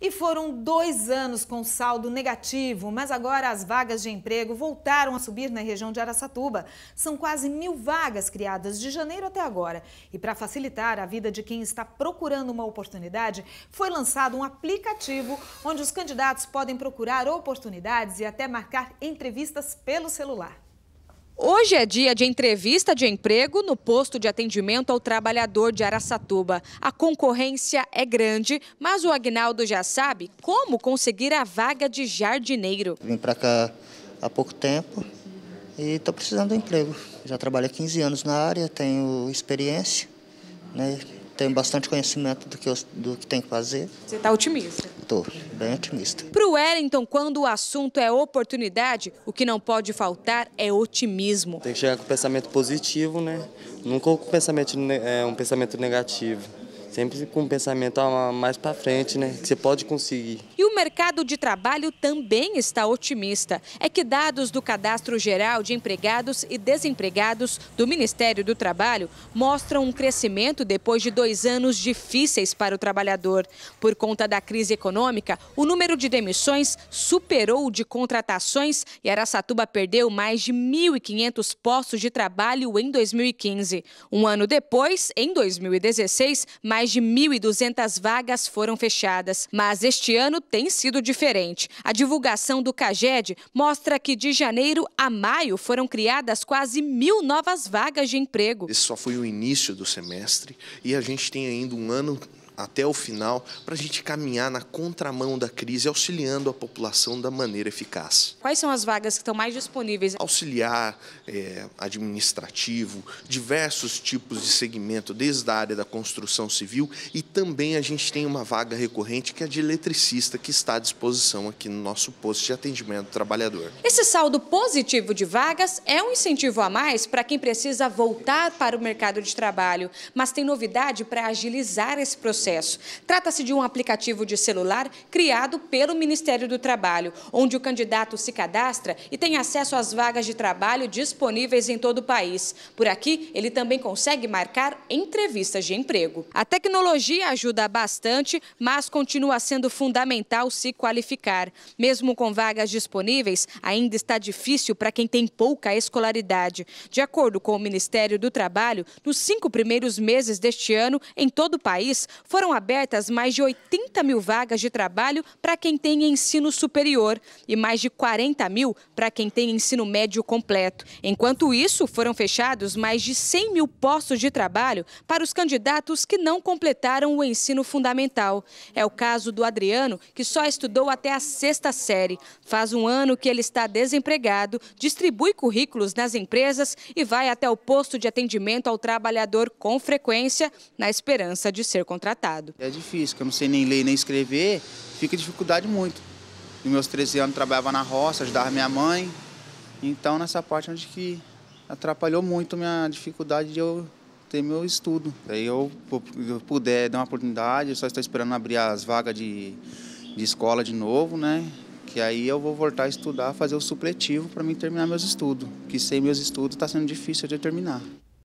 E foram dois anos com saldo negativo, mas agora as vagas de emprego voltaram a subir na região de Araçatuba. São quase mil vagas criadas de janeiro até agora. E para facilitar a vida de quem está procurando uma oportunidade, foi lançado um aplicativo onde os candidatos podem procurar oportunidades e até marcar entrevistas pelo celular. Hoje é dia de entrevista de emprego no posto de atendimento ao trabalhador de Araçatuba. A concorrência é grande, mas o Agnaldo já sabe como conseguir a vaga de jardineiro. Vim para cá há pouco tempo e estou precisando de emprego. Já há 15 anos na área, tenho experiência, né? tenho bastante conhecimento do que, eu, do que tem que fazer. Você está otimista? Estou, bem otimista. Para o Wellington, quando o assunto é oportunidade, o que não pode faltar é otimismo. Tem que chegar com pensamento positivo, né? Nunca com pensamento, é, um pensamento negativo. Sempre com um pensamento mais para frente, né? Que você pode conseguir. E o mercado de trabalho também está otimista. É que dados do Cadastro Geral de Empregados e Desempregados do Ministério do Trabalho mostram um crescimento depois de dois anos difíceis para o trabalhador. Por conta da crise econômica, o número de demissões superou o de contratações e Aracatuba perdeu mais de 1.500 postos de trabalho em 2015. Um ano depois, em 2016, mais mais de 1.200 vagas foram fechadas. Mas este ano tem sido diferente. A divulgação do CAGED mostra que de janeiro a maio foram criadas quase mil novas vagas de emprego. Esse só foi o início do semestre e a gente tem ainda um ano até o final para a gente caminhar na contramão da crise, auxiliando a população da maneira eficaz. Quais são as vagas que estão mais disponíveis? Auxiliar, é, administrativo, diversos tipos de segmento, desde a área da construção civil e também a gente tem uma vaga recorrente que é a de eletricista, que está à disposição aqui no nosso posto de atendimento do trabalhador. Esse saldo positivo de vagas é um incentivo a mais para quem precisa voltar para o mercado de trabalho, mas tem novidade para agilizar esse processo processo. Trata-se de um aplicativo de celular criado pelo Ministério do Trabalho, onde o candidato se cadastra e tem acesso às vagas de trabalho disponíveis em todo o país. Por aqui, ele também consegue marcar entrevistas de emprego. A tecnologia ajuda bastante, mas continua sendo fundamental se qualificar. Mesmo com vagas disponíveis, ainda está difícil para quem tem pouca escolaridade. De acordo com o Ministério do Trabalho, nos cinco primeiros meses deste ano, em todo o país, foram foram abertas mais de 80 mil vagas de trabalho para quem tem ensino superior e mais de 40 mil para quem tem ensino médio completo. Enquanto isso, foram fechados mais de 100 mil postos de trabalho para os candidatos que não completaram o ensino fundamental. É o caso do Adriano, que só estudou até a sexta série. Faz um ano que ele está desempregado, distribui currículos nas empresas e vai até o posto de atendimento ao trabalhador com frequência, na esperança de ser contratado. Estado. É difícil, que eu não sei nem ler nem escrever, fica dificuldade muito. Nos meus 13 anos trabalhava na roça, ajudava minha mãe, então nessa parte é onde que atrapalhou muito minha dificuldade de eu ter meu estudo. Aí eu, eu puder dar uma oportunidade, eu só estou esperando abrir as vagas de, de escola de novo, né? Que aí eu vou voltar a estudar, fazer o supletivo para mim terminar meus estudos. Que sem meus estudos está sendo difícil de terminar.